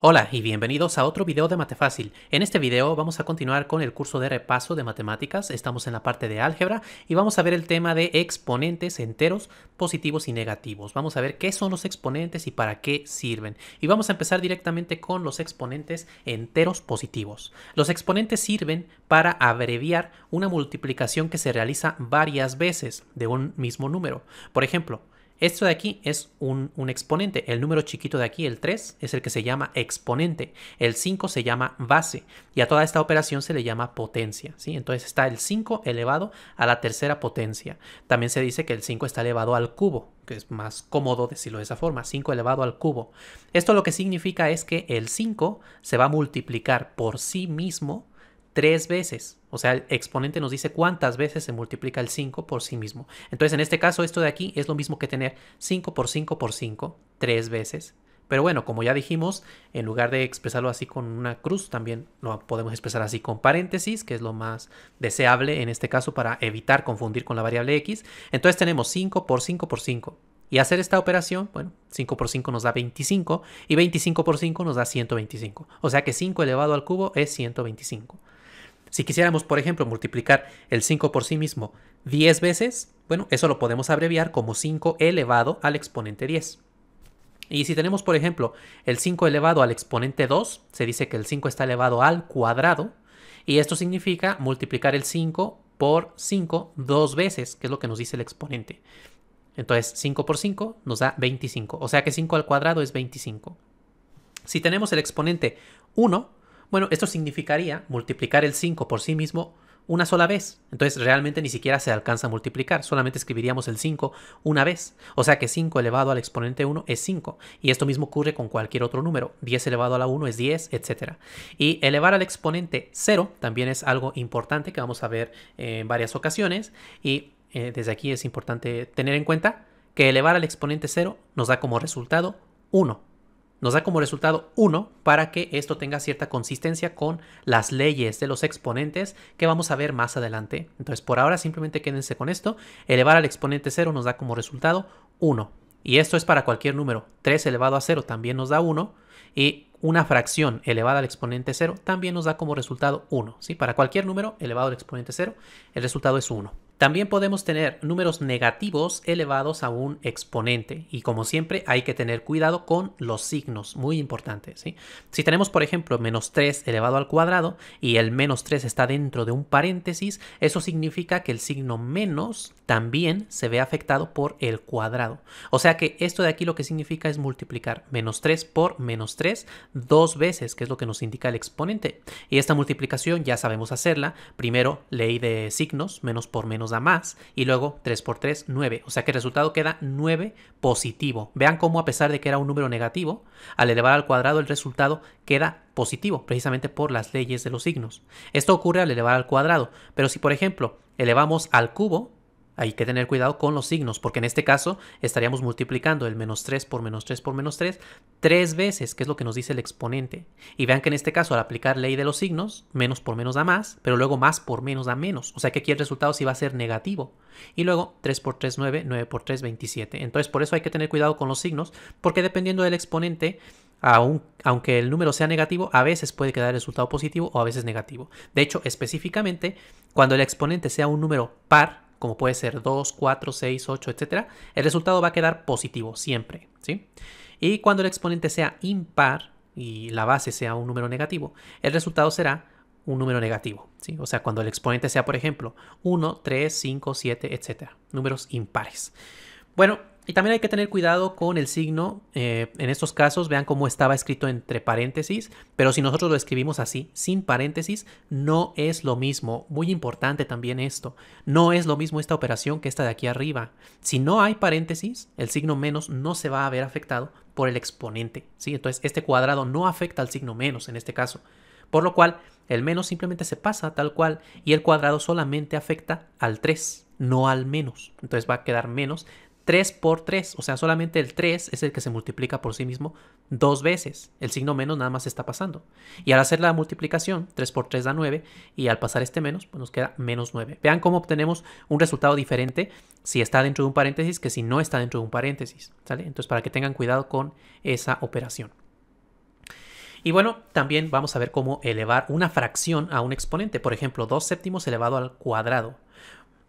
Hola y bienvenidos a otro video de Mate Fácil. En este video vamos a continuar con el curso de repaso de matemáticas. Estamos en la parte de álgebra y vamos a ver el tema de exponentes enteros positivos y negativos. Vamos a ver qué son los exponentes y para qué sirven. Y vamos a empezar directamente con los exponentes enteros positivos. Los exponentes sirven para abreviar una multiplicación que se realiza varias veces de un mismo número. Por ejemplo, esto de aquí es un, exponente. El número chiquito de aquí, el 3, es el que se llama exponente. El 5 se llama base. Y a toda esta operación se le llama potencia. ¿sí? Entonces está el 5 elevado a la tercera potencia. También se dice que el 5 está elevado al cubo, que es más cómodo decirlo de esa forma. 5 elevado al cubo. Esto lo que significa es que el 5 se va a multiplicar por sí mismo tres veces. O sea, el exponente nos dice cuántas veces se multiplica el 5 por sí mismo. Entonces, en este caso, esto de aquí es lo mismo que tener 5 por 5 por 5, tres veces. Pero bueno, como ya dijimos, en lugar de expresarlo así con una cruz, también lo podemos expresar así con paréntesis, que es lo más deseable en este caso para evitar confundir con la variable x. Entonces tenemos 5 por 5 por 5. Y hacer esta operación, bueno, 5 por 5 nos da 25 y 25 por 5 nos da 125. O sea que 5 elevado al cubo es 125. Si quisiéramos, por ejemplo, multiplicar el 5 por sí mismo 10 veces, bueno, eso lo podemos abreviar como 5 elevado al exponente 10. Y si tenemos, por ejemplo, el 5 elevado al exponente 2, se dice que el 5 está elevado al cuadrado, y esto significa multiplicar el 5 por 5 dos veces, que es lo que nos dice el exponente. Entonces, 5 por 5 nos da 25, o sea que 5 al cuadrado es 25. Si tenemos el exponente 1, bueno, esto significaría multiplicar el 5 por sí mismo una sola vez. Entonces realmente ni siquiera se alcanza a multiplicar, solamente escribiríamos el 5 una vez. O sea que 5 elevado al exponente 1 es 5. Y esto mismo ocurre con cualquier otro número. 10 elevado a la 1 es 10, etc. Y elevar al exponente 0 también es algo importante que vamos a ver en varias ocasiones. Y eh, desde aquí es importante tener en cuenta que elevar al exponente 0 nos da como resultado 1. Nos da como resultado 1 para que esto tenga cierta consistencia con las leyes de los exponentes que vamos a ver más adelante. Entonces por ahora simplemente quédense con esto. Elevar al exponente 0 nos da como resultado 1. Y esto es para cualquier número. 3 elevado a 0 también nos da 1. Y una fracción elevada al exponente 0 también nos da como resultado 1. ¿sí? Para cualquier número elevado al exponente 0, el resultado es 1. También podemos tener números negativos elevados a un exponente y como siempre hay que tener cuidado con los signos, muy importante. Si tenemos por ejemplo menos 3 elevado al cuadrado y el menos 3 está dentro de un paréntesis, eso significa que el signo menos también se ve afectado por el cuadrado. O sea que esto de aquí lo que significa es multiplicar menos 3 por menos 3 dos veces, que es lo que nos indica el exponente. Y esta multiplicación ya sabemos hacerla, primero ley de signos, menos por menos da más. Y luego 3 por 3, 9. O sea que el resultado queda 9 positivo. Vean cómo a pesar de que era un número negativo, al elevar al cuadrado el resultado queda positivo, precisamente por las leyes de los signos. Esto ocurre al elevar al cuadrado. Pero si por ejemplo elevamos al cubo, hay que tener cuidado con los signos, porque en este caso estaríamos multiplicando el menos 3 por menos 3 por menos 3 tres veces, que es lo que nos dice el exponente. Y vean que en este caso al aplicar ley de los signos, menos por menos da más, pero luego más por menos da menos. O sea que aquí el resultado sí va a ser negativo. Y luego 3 por 3, 9, 9 por 3, 27. Entonces por eso hay que tener cuidado con los signos, porque dependiendo del exponente, aunque el número sea negativo, a veces puede quedar el resultado positivo o a veces negativo. De hecho, específicamente, cuando el exponente sea un número par, como puede ser 2, 4, 6, 8, etcétera, el resultado va a quedar positivo siempre. ¿sí? Y cuando el exponente sea impar y la base sea un número negativo, el resultado será un número negativo. ¿sí? O sea, cuando el exponente sea, por ejemplo, 1, 3, 5, 7, etcétera, Números impares. Bueno, y también hay que tener cuidado con el signo. Eh, en estos casos, vean cómo estaba escrito entre paréntesis, pero si nosotros lo escribimos así, sin paréntesis, no es lo mismo. Muy importante también esto. No es lo mismo esta operación que esta de aquí arriba. Si no hay paréntesis, el signo menos no se va a ver afectado por el exponente. ¿sí? Entonces, este cuadrado no afecta al signo menos en este caso. Por lo cual, el menos simplemente se pasa tal cual y el cuadrado solamente afecta al 3, no al menos. Entonces va a quedar menos 3 por 3, o sea, solamente el 3 es el que se multiplica por sí mismo dos veces. El signo menos nada más está pasando. Y al hacer la multiplicación, 3 por 3 da 9, y al pasar este menos, pues nos queda menos 9. Vean cómo obtenemos un resultado diferente si está dentro de un paréntesis que si no está dentro de un paréntesis, Entonces, para que tengan cuidado con esa operación. Y bueno, también vamos a ver cómo elevar una fracción a un exponente. Por ejemplo, 2 séptimos elevado al cuadrado.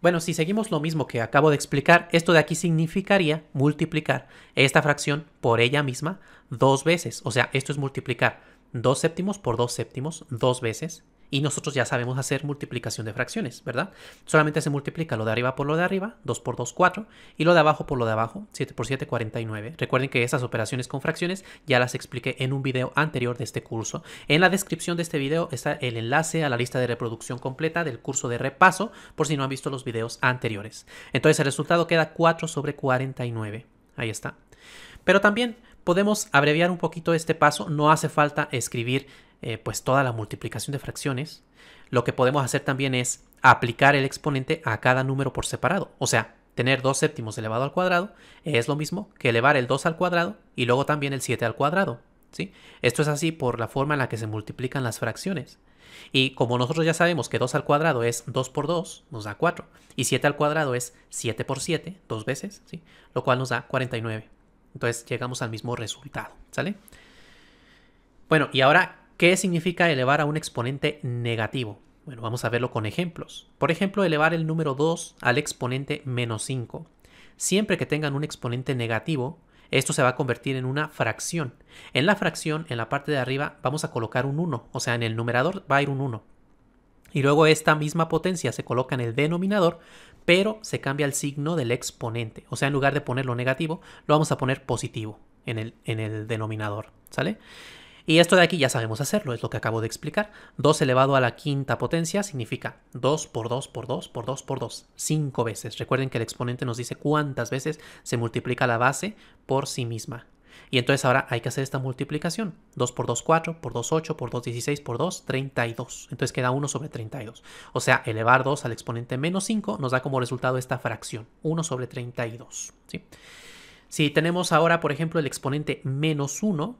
Bueno, si seguimos lo mismo que acabo de explicar, esto de aquí significaría multiplicar esta fracción por ella misma dos veces. O sea, esto es multiplicar dos séptimos por dos séptimos dos veces y nosotros ya sabemos hacer multiplicación de fracciones, ¿verdad? Solamente se multiplica lo de arriba por lo de arriba, 2 por 2, 4, y lo de abajo por lo de abajo, 7 por 7, 49. Recuerden que esas operaciones con fracciones ya las expliqué en un video anterior de este curso. En la descripción de este video está el enlace a la lista de reproducción completa del curso de repaso, por si no han visto los videos anteriores. Entonces el resultado queda 4 sobre 49. Ahí está. Pero también podemos abreviar un poquito este paso, no hace falta escribir eh, pues toda la multiplicación de fracciones, lo que podemos hacer también es aplicar el exponente a cada número por separado. O sea, tener 2 séptimos elevado al cuadrado es lo mismo que elevar el 2 al cuadrado y luego también el 7 al cuadrado. ¿sí? Esto es así por la forma en la que se multiplican las fracciones. Y como nosotros ya sabemos que 2 al cuadrado es 2 por 2, nos da 4. Y 7 al cuadrado es 7 por 7, dos veces, ¿sí? lo cual nos da 49. Entonces llegamos al mismo resultado, ¿sale? Bueno, y ahora ¿Qué significa elevar a un exponente negativo? Bueno, vamos a verlo con ejemplos. Por ejemplo, elevar el número 2 al exponente menos 5. Siempre que tengan un exponente negativo, esto se va a convertir en una fracción. En la fracción, en la parte de arriba, vamos a colocar un 1, o sea, en el numerador va a ir un 1. Y luego esta misma potencia se coloca en el denominador, pero se cambia el signo del exponente. O sea, en lugar de ponerlo negativo, lo vamos a poner positivo en el, en el denominador. ¿Sale? Y esto de aquí ya sabemos hacerlo, es lo que acabo de explicar. 2 elevado a la quinta potencia significa 2 por 2 por 2 por 2 por 2, 5 veces. Recuerden que el exponente nos dice cuántas veces se multiplica la base por sí misma. Y entonces ahora hay que hacer esta multiplicación. 2 por 2, 4, por 2, 8, por 2, 16, por 2, 32. Entonces queda 1 sobre 32. O sea, elevar 2 al exponente menos 5 nos da como resultado esta fracción, 1 sobre 32. Si tenemos ahora, por ejemplo, el exponente menos 1,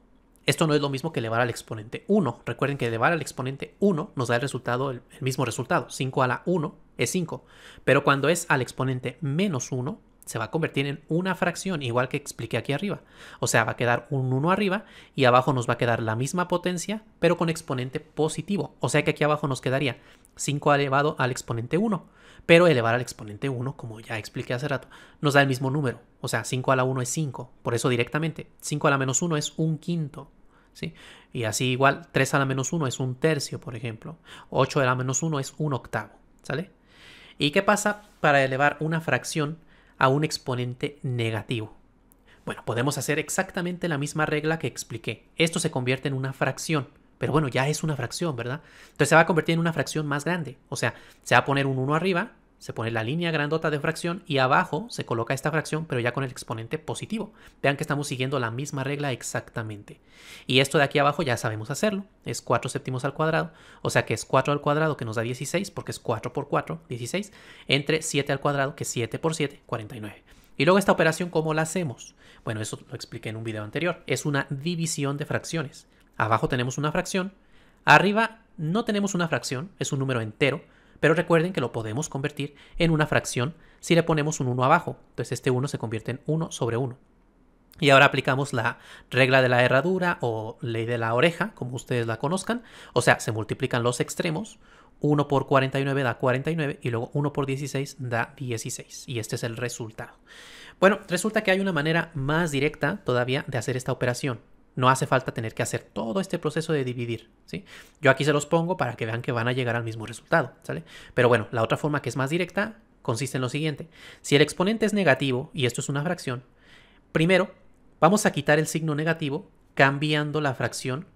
esto no es lo mismo que elevar al exponente 1. Recuerden que elevar al exponente 1 nos da el resultado, el, mismo resultado. 5 a la 1 es 5. Pero cuando es al exponente menos 1, se va a convertir en una fracción, igual que expliqué aquí arriba. O sea, va a quedar un 1 arriba y abajo nos va a quedar la misma potencia, pero con exponente positivo. O sea que aquí abajo nos quedaría 5 elevado al exponente 1. Pero elevar al exponente 1, como ya expliqué hace rato, nos da el mismo número. O sea, 5 a la 1 es 5. Por eso directamente, 5 a la menos 1 es un quinto. Y así igual 3 a la menos 1 es un tercio, por ejemplo. 8 a la menos 1 es un octavo, ¿sale? ¿Y qué pasa para elevar una fracción a un exponente negativo? Bueno, podemos hacer exactamente la misma regla que expliqué. Esto se convierte en una fracción. Pero bueno, ya es una fracción, ¿verdad? Entonces se va a convertir en una fracción más grande. O sea, se va a poner un 1 arriba se pone la línea grandota de fracción y abajo se coloca esta fracción, pero ya con el exponente positivo. Vean que estamos siguiendo la misma regla exactamente. Y esto de aquí abajo ya sabemos hacerlo. Es 4 séptimos al cuadrado, o sea que es 4 al cuadrado que nos da 16, porque es 4 por 4, 16, entre 7 al cuadrado, que es 7 por 7, 49. Y luego esta operación, ¿cómo la hacemos? Bueno, eso lo expliqué en un video anterior. Es una división de fracciones. Abajo tenemos una fracción, arriba no tenemos una fracción, es un número entero, pero recuerden que lo podemos convertir en una fracción si le ponemos un 1 abajo. Entonces este 1 se convierte en 1 sobre 1. Y ahora aplicamos la regla de la herradura o ley de la oreja, como ustedes la conozcan. O sea, se multiplican los extremos. 1 por 49 da 49 y luego 1 por 16 da 16. Y este es el resultado. Bueno, resulta que hay una manera más directa todavía de hacer esta operación. No hace falta tener que hacer todo este proceso de dividir, ¿sí? Yo aquí se los pongo para que vean que van a llegar al mismo resultado, ¿sale? Pero bueno, la otra forma que es más directa consiste en lo siguiente. Si el exponente es negativo, y esto es una fracción, primero vamos a quitar el signo negativo cambiando la fracción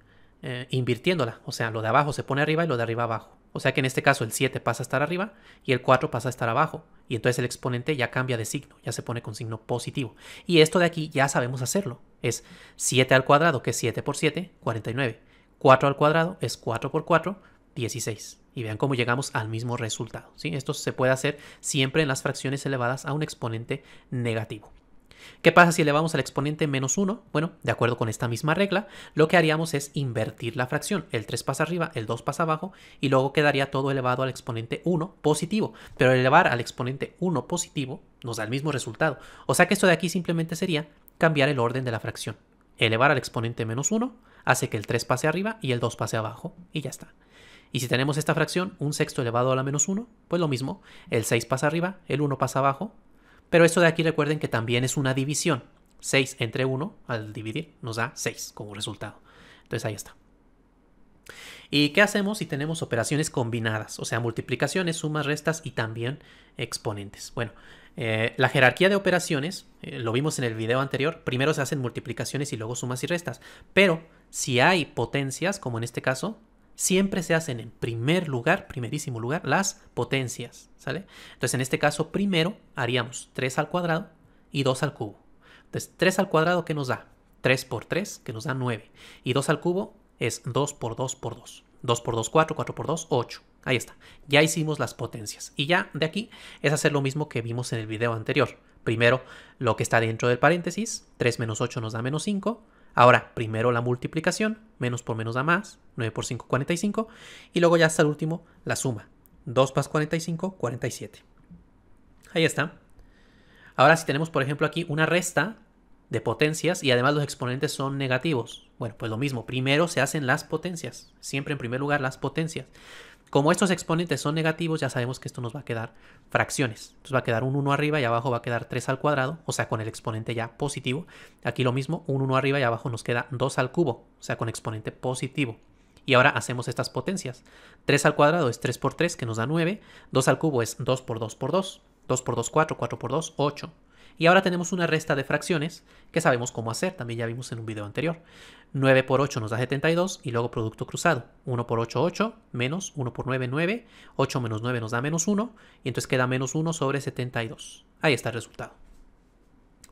eh, invirtiéndola. O sea, lo de abajo se pone arriba y lo de arriba abajo. O sea que en este caso el 7 pasa a estar arriba y el 4 pasa a estar abajo. Y entonces el exponente ya cambia de signo, ya se pone con signo positivo. Y esto de aquí ya sabemos hacerlo. Es 7 al cuadrado, que es 7 por 7, 49. 4 al cuadrado es 4 por 4, 16. Y vean cómo llegamos al mismo resultado. ¿sí? Esto se puede hacer siempre en las fracciones elevadas a un exponente negativo. ¿Qué pasa si elevamos al exponente menos 1? Bueno, de acuerdo con esta misma regla, lo que haríamos es invertir la fracción. El 3 pasa arriba, el 2 pasa abajo y luego quedaría todo elevado al exponente 1 positivo. Pero elevar al exponente 1 positivo nos da el mismo resultado. O sea que esto de aquí simplemente sería cambiar el orden de la fracción. Elevar al exponente menos 1 hace que el 3 pase arriba y el 2 pase abajo y ya está. Y si tenemos esta fracción, un sexto elevado a la menos 1, pues lo mismo, el 6 pasa arriba, el 1 pasa abajo pero esto de aquí recuerden que también es una división. 6 entre 1 al dividir nos da 6 como resultado. Entonces ahí está. ¿Y qué hacemos si tenemos operaciones combinadas? O sea, multiplicaciones, sumas, restas y también exponentes. Bueno, eh, la jerarquía de operaciones, eh, lo vimos en el video anterior, primero se hacen multiplicaciones y luego sumas y restas. Pero si hay potencias, como en este caso, siempre se hacen en primer lugar, primerísimo lugar, las potencias, ¿sale? Entonces en este caso primero haríamos 3 al cuadrado y 2 al cubo. Entonces 3 al cuadrado, ¿qué nos da? 3 por 3, que nos da 9. Y 2 al cubo es 2 por 2 por 2. 2 por 2, 4, 4 por 2, 8. Ahí está. Ya hicimos las potencias. Y ya de aquí es hacer lo mismo que vimos en el video anterior. Primero lo que está dentro del paréntesis, 3 menos 8 nos da menos 5, Ahora, primero la multiplicación, menos por menos da más, 9 por 5, 45, y luego ya hasta el último la suma, 2 más 45, 47. Ahí está. Ahora si tenemos, por ejemplo, aquí una resta de potencias y además los exponentes son negativos. Bueno, pues lo mismo, primero se hacen las potencias, siempre en primer lugar las potencias. Como estos exponentes son negativos, ya sabemos que esto nos va a quedar fracciones. Entonces va a quedar un 1 arriba y abajo va a quedar 3 al cuadrado, o sea, con el exponente ya positivo. Aquí lo mismo, un 1 arriba y abajo nos queda 2 al cubo, o sea, con exponente positivo. Y ahora hacemos estas potencias. 3 al cuadrado es 3 por 3, que nos da 9. 2 al cubo es 2 por 2 por 2. 2 por 2, 4. 4 por 2, 8. Y ahora tenemos una resta de fracciones que sabemos cómo hacer, también ya vimos en un video anterior. 9 por 8 nos da 72 y luego producto cruzado. 1 por 8, 8, menos 1 por 9, 9. 8 menos 9 nos da menos 1 y entonces queda menos 1 sobre 72. Ahí está el resultado.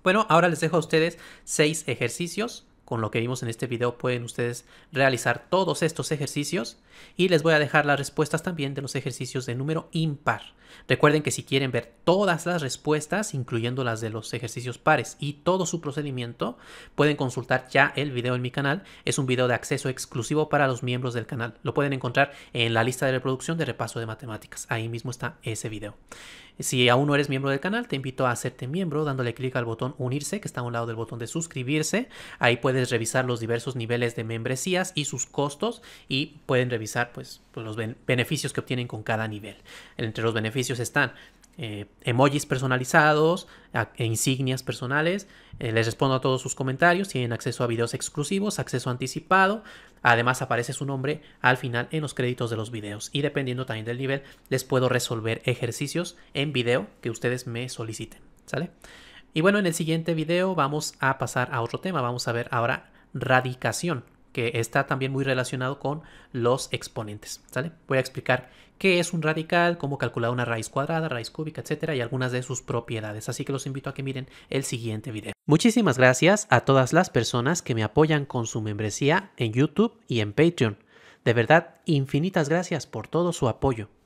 Bueno, ahora les dejo a ustedes 6 ejercicios con lo que vimos en este video pueden ustedes realizar todos estos ejercicios y les voy a dejar las respuestas también de los ejercicios de número impar. Recuerden que si quieren ver todas las respuestas, incluyendo las de los ejercicios pares y todo su procedimiento, pueden consultar ya el video en mi canal. Es un video de acceso exclusivo para los miembros del canal. Lo pueden encontrar en la lista de reproducción de repaso de matemáticas. Ahí mismo está ese video. Si aún no eres miembro del canal, te invito a hacerte miembro dándole clic al botón unirse que está a un lado del botón de suscribirse. Ahí puedes revisar los diversos niveles de membresías y sus costos y pueden revisar pues, pues los beneficios que obtienen con cada nivel. Entre los beneficios están eh, emojis personalizados, e insignias personales. Eh, les respondo a todos sus comentarios. Tienen acceso a videos exclusivos, acceso anticipado. Además aparece su nombre al final en los créditos de los videos. Y dependiendo también del nivel, les puedo resolver ejercicios en video que ustedes me soliciten. ¿Sale? Y bueno, en el siguiente video vamos a pasar a otro tema, vamos a ver ahora radicación, que está también muy relacionado con los exponentes, ¿sale? Voy a explicar qué es un radical, cómo calcular una raíz cuadrada, raíz cúbica, etcétera, y algunas de sus propiedades. Así que los invito a que miren el siguiente video. Muchísimas gracias a todas las personas que me apoyan con su membresía en YouTube y en Patreon. De verdad, infinitas gracias por todo su apoyo.